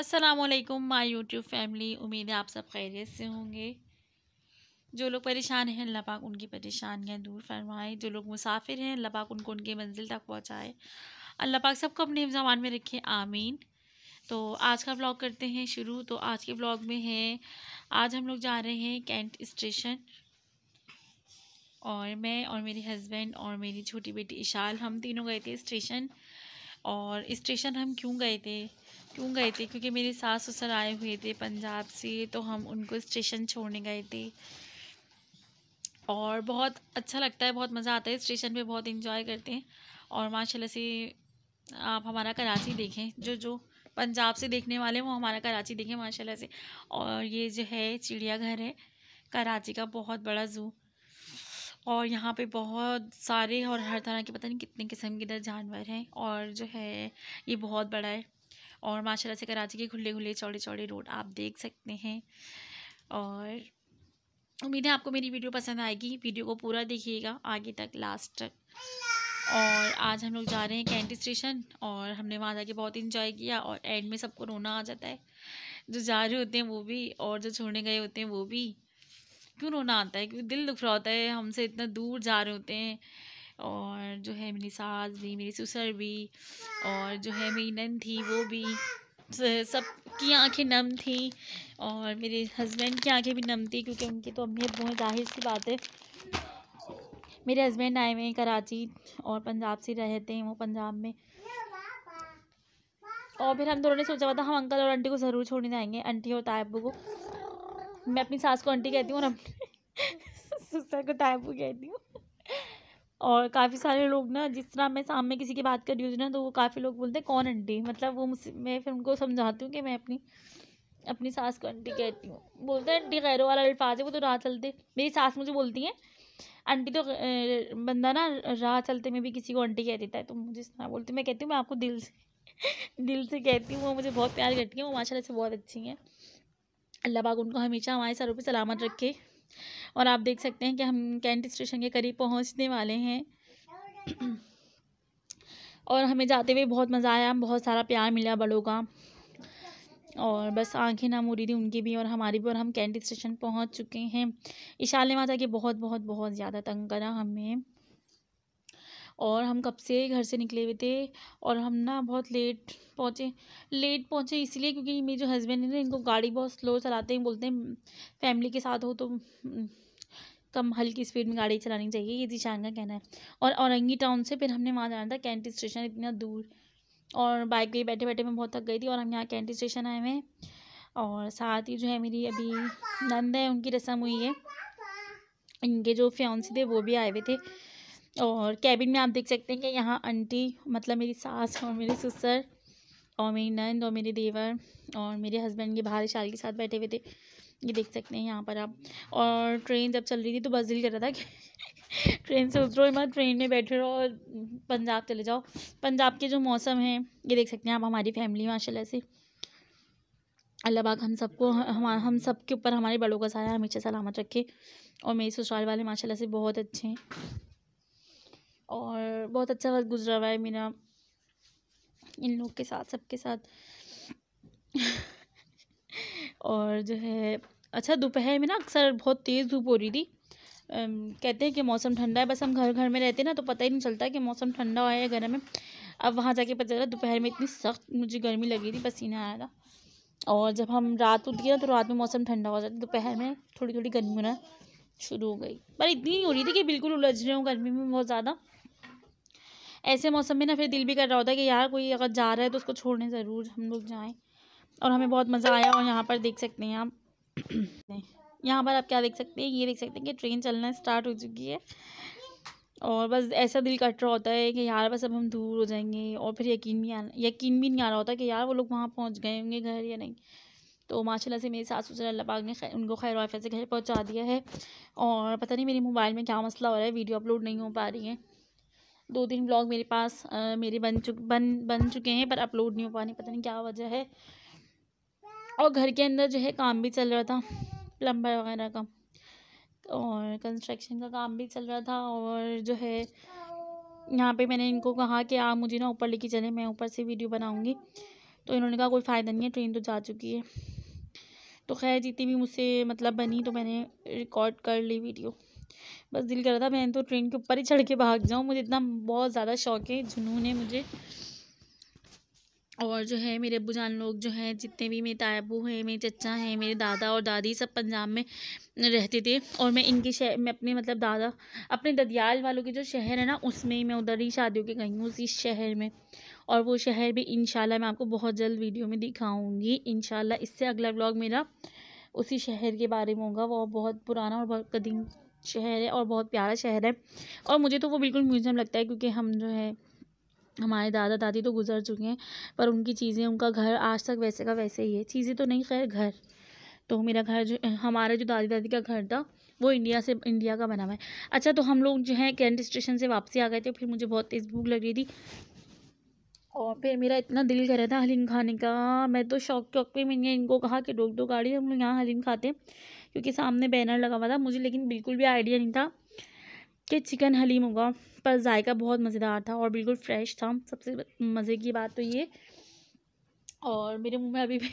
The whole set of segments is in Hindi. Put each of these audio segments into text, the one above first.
असलकुम माई यूट्यूब फैमिली उम्मीद है आप सब खैरियत से होंगे जो लोग परेशान हैं अल्लाह पाक उनकी परेशानियाँ दूर फरमाए जो लोग मुसाफिर हैं अल्लाह पाक उनको उनके मंजिल तक पहुँचाए अल्लाह पाक सबको अपने हिफ्जामान में रखे आमीन तो आज का ब्लॉग करते हैं शुरू तो आज के ब्लॉग में है आज हम लोग जा रहे हैं कैंट स्टेशन और मैं और मेरे हस्बैंड और मेरी छोटी बेटी इशाल हम तीनों गए थे स्टेशन और स्टेशन हम क्यों गए थे क्यों गए थे क्योंकि मेरे सास ससुर आए हुए थे पंजाब से तो हम उनको स्टेशन छोड़ने गए थे और बहुत अच्छा लगता है बहुत मज़ा आता है स्टेशन पे बहुत इन्जॉय करते हैं और माशाल्लाह से आप हमारा कराची देखें जो जो पंजाब से देखने वाले वो हमारा कराची देखें माशाल्लाह से और ये जो है चिड़ियाघर है कराची का बहुत बड़ा ज़ू और यहाँ पे बहुत सारे और हर तरह के पता नहीं कितने किस्म के इधर जानवर हैं और जो है ये बहुत बड़ा है और माशाल्लाह से कराची के खुले खुले चौड़े चौड़े रोड आप देख सकते हैं और उम्मीद है आपको मेरी वीडियो पसंद आएगी वीडियो को पूरा देखिएगा आगे तक लास्ट तक और आज हम लोग जा रहे हैं कैंटी स्टेशन और हमने वहाँ जाके बहुत इन्जॉय किया और एंड में सबको रोना आ जाता है जो जा रहे होते हैं वो भी और जो छोड़ने गए होते हैं वो भी क्यों रोना आता है क्योंकि दिल दुख रहा होता है हमसे इतना दूर जा रहे होते हैं और जो है मेरी सास भी मेरी ससुर भी और जो है मेरी नन थी वो भी सब की आंखें नम थी और मेरे हस्बैंड की आंखें भी नम थी क्योंकि उनकी तो अम्मी अबू हैं जाहिर सी बात है मेरे हस्बैंड आए हुए हैं कराची और पंजाब से रहते हैं वो पंजाब में और फिर हम दोनों ने सोचा हुआ था हम अंकल और आंटी को ज़रूर छोड़ने जाएंगे आंटी और ताइबू को मैं अपनी सास को आंटी कहती हूँ और अपने ससुर को ताइबू कहती हूँ और काफ़ी सारे लोग ना जिस तरह मैं सामने किसी की बात कर रही हूँ ना तो वो काफ़ी लोग बोलते हैं कौन आंटी मतलब वो मुझसे मैं फिर उनको समझाती हूँ कि मैं अपनी अपनी सास को आंटी कहती हूँ बोलते हैं आंटी गैरों वाला अल्फाज है वो तो राह चलते मेरी सास मुझे बोलती है आंटी तो बंदा ना राह चलते में भी किसी को आंटी कह देता है तो मुझे इस तरह बोलती मैं कहती हूँ मैं आपको दिल से दिल से कहती हूँ वो मुझे बहुत प्यार करती है वो माशाल्लाह से बहुत अच्छी हैं अल्लाह पाक उनको हमेशा हमारे सरों पर सलामत रखे और आप देख सकते हैं कि हम कैंट स्टेशन के करीब पहुंचने वाले हैं और हमें जाते हुए बहुत मज़ा आया बहुत सारा प्यार मिला बड़ों का और बस आंखें ना मुरी थी उनकी भी और हमारी भी और हम कैंट स्टेशन पहुंच चुके हैं इशाले माता के बहुत बहुत बहुत ज़्यादा तंग करा हमें और हम कब से घर से निकले हुए थे और हम ना बहुत लेट पहुँचे लेट पहुँचे इसलिए क्योंकि मेरे जो हस्बैंड है ना इनको गाड़ी बहुत स्लो चलाते हैं बोलते हैं फैमिली के साथ हो तो हम्म, कम हल्की स्पीड में गाड़ी चलानी चाहिए ये दिशांग का कहना है और औरंगी टाउन से फिर हमने वहाँ जाना था कैंटी स्टेशन इतना दूर और बाइक पर बैठे बैठे मैं बहुत थक गई थी और हम यहाँ कैंटी स्टेशन आए हुए हैं और साथ ही जो है मेरी अभी नंद है उनकी रस्म हुई है इनके जो फ्योन्सी थे वो भी आए हुए थे और कैबिन में आप देख सकते हैं कि यहाँ आंटी मतलब मेरी सास और मेरी ससुर और मेरी नंद और मेरे देवर और मेरे हस्बैंड के बाहर शाल के साथ बैठे हुए थे ये देख सकते हैं यहाँ पर आप और ट्रेन जब चल रही थी तो बस दिल कर रहा था कि ट्रेन से उतरो मत ट्रेन में बैठे रहो और पंजाब चले जाओ पंजाब के जो मौसम है ये देख सकते हैं आप हमारी फैमिली माशाल्लाह से अल्लाह पाक हम सबको हम हम सब के ऊपर हमारे बड़ों का साया हमेशा सलामत रखे और मेरे ससुराल वाले माशाल्लाह से बहुत अच्छे हैं और बहुत अच्छा वक्त गुजरा हुआ है मेरा इन लोग के साथ सबके साथ और जो है अच्छा दोपहर में ना अक्सर बहुत तेज़ धूप हो रही थी कहते हैं कि मौसम ठंडा है बस हम घर घर में रहते हैं ना तो पता ही नहीं चलता कि मौसम ठंडा हुआ है गर्म है अब वहाँ जाके पता चला दोपहर में इतनी सख्त मुझे गर्मी लगी थी पसीना आया था और जब हम रात उठ गए ना तो रात में मौसम ठंडा हो जाता है दोपहर में थोड़ी थोड़ी गर्मी होना शुरू हो गई पर इतनी हो रही थी कि बिल्कुल उलझ रहे हूँ गर्मी में बहुत ज़्यादा ऐसे मौसम में ना फिर दिल भी कर रहा होता है कि यार कोई अगर जा रहा है तो उसको छोड़ने ज़रूर हम लोग जाएँ और हमें बहुत मज़ा आया और यहाँ पर देख सकते हैं आप यहाँ पर आप क्या देख सकते हैं ये देख सकते हैं कि ट्रेन चलना स्टार्ट हो चुकी है और बस ऐसा दिल कट रहा होता है कि यार बस अब हम दूर हो जाएंगे और फिर यकीन भी आना यकीन भी नहीं आ रहा होता कि यार वो लोग वहाँ पहुँच गए होंगे घर या नहीं तो माशाल्लाह से मेरी सासू ससुर अल्लाह पाक ने उनको खैर वाफ़ से घर पहुंचा दिया है और पता नहीं मेरे मोबाइल में क्या मसला हो रहा है वीडियो अपलोड नहीं हो पा रही है दो तीन ब्लॉग मेरे पास आ, मेरे बन चुक बन बन चुके हैं पर अपलोड नहीं हो पा रही पता नहीं क्या वजह है और घर के अंदर जो है काम भी चल रहा था प्लम्बर वगैरह का और कंस्ट्रक्शन का काम भी चल रहा था और जो है यहाँ पे मैंने इनको कहा कि आप मुझे ना ऊपर लेके चले मैं ऊपर से वीडियो बनाऊँगी तो इन्होंने कहा कोई फ़ायदा नहीं है ट्रेन तो जा चुकी है तो खैर जितनी भी मुझसे मतलब बनी तो मैंने रिकॉर्ड कर ली वीडियो बस दिल कर रहा था मैं तो ट्रेन के ऊपर ही चढ़ के भाग जाऊँ मुझे इतना बहुत ज़्यादा शौक है जुनून है मुझे और जो है मेरे अबू जान लोग जो हैं जितने भी मेरे ताबू हैं मेरे चचा हैं मेरे दादा और दादी सब पंजाब में रहते थे और मैं इनके शहर में अपने मतलब दादा अपने ददियाल वालों के जो शहर है ना उसमें ही मैं उधर ही शादियों के गई हूँ उसी शहर में और वो शहर भी इन मैं आपको बहुत जल्द वीडियो में दिखाऊँगी इन इससे अगला ब्लॉग मेरा उसी शहर के बारे में होगा वो बहुत पुराना और बहुत कदीम शहर है और बहुत प्यारा शहर है और मुझे तो वो बिल्कुल म्यूज़ियम लगता है क्योंकि हम जो है हमारे दादा दादी तो गुजर चुके हैं पर उनकी चीज़ें उनका घर आज तक वैसे का वैसे ही है चीज़ें तो नहीं खैर घर तो मेरा घर जो हमारा जो दादी दादी का घर था वो इंडिया से इंडिया का बना हुआ है अच्छा तो हम लोग जो है कैंट स्टेशन से वापसी आ गए थे फिर मुझे बहुत तेज़ भूख लग रही थी और फिर मेरा इतना दिल कर रहा था हलीम खाने का मैं तो शौक चौक पे मैंने इनको कहा कि रोक दो गाड़ी हम लोग यहाँ हलीम खाते हैं क्योंकि सामने बैनर लगा हुआ था मुझे लेकिन बिल्कुल भी आइडिया नहीं था कि चिकन हलीम होगा पर जायका बहुत मज़ेदार था और बिल्कुल फ्रेश था सबसे मज़े की बात तो ये और मेरे मुँह में अभी भी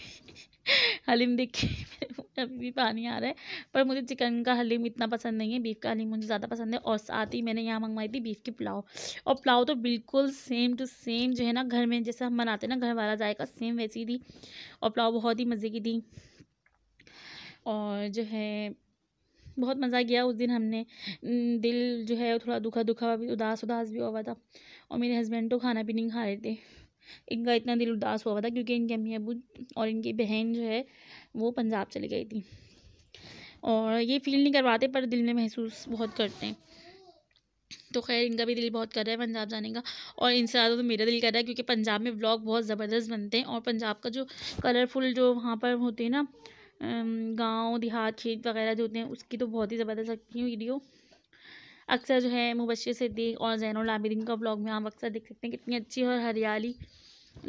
हलीम देख मेरे अभी भी पानी आ रहा है पर मुझे चिकन का हलीम इतना पसंद नहीं है बीफ का हलीम मुझे ज़्यादा पसंद है और साथ ही मैंने यहाँ मंगवाई थी बीफ की पुलाव और पुलाव तो बिल्कुल सेम टू सेम जो है ना घर में जैसे हम बनाते ना घर वाला जाएगा सेम वैसी थी और पुलाव बहुत ही मज़े की थी और जो है बहुत मज़ा किया उस दिन हमने दिल जो है थोड़ा दुखा दुखा भी उदास उदास भी हुआ था और मेरे हस्बैंड तो खाना भी नहीं खा रहे थे इनका इतना दिल उदास हुआ था क्योंकि इनके अम्मी अबू और इनकी बहन जो है वो पंजाब चली गई थी और ये फील नहीं करवाते पर दिल में महसूस बहुत करते हैं तो खैर इनका भी दिल बहुत कर रहा है पंजाब जाने का और इनसे ज़्यादा तो मेरा दिल कर रहा है क्योंकि पंजाब में व्लॉग बहुत ज़बरदस्त बनते हैं और पंजाब का जो कलरफुल जो वहाँ पर होते हैं ना गांव देहात खेत वगैरह जो होते हैं उसकी तो बहुत ही ज़बरदस्त लगती है वीडियो अक्सर जो है मुबशर सिद्दीक और जैन लाबिदीन का ब्लॉग में आप अक्सर देख सकते हैं कितनी अच्छी और हरियाली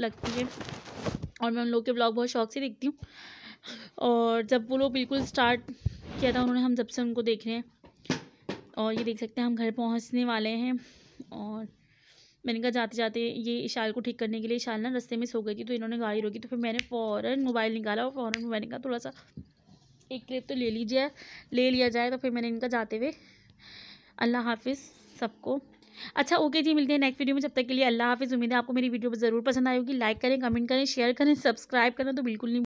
लगती है और मैं उन लोग के ब्लॉग बहुत शौक से देखती हूँ और जब वो लोग बिल्कुल स्टार्ट किया था उन्होंने हम जब से उनको देख रहे हैं और ये देख सकते हैं हम घर पहुँचने वाले हैं और मैंने कहा जाते जाते ये इशाल को ठीक करने के लिए इशाल ना रस्ते में सो गई थी तो इन्होंने गाड़ी रोकी तो फिर मैंने फ़ौरन मोबाइल निकाला और फ़ौरन मैंने कहा थोड़ा सा एक क्लिप तो ले लीजिए ले लिया जाए तो फिर मैंने इनका जाते हुए अल्लाह हाफिज़ सबको अच्छा ओके जी मिलते हैं नेक्स्ट वीडियो में जब तक के लिए अल्लाह हाफिज़ उम्मीद है आपको मेरी वीडियो ज़रूर पसंद आएगी लाइक करें कमेंट करें शेयर करें सब्सक्राइब करें तो बिल्कुल नहीं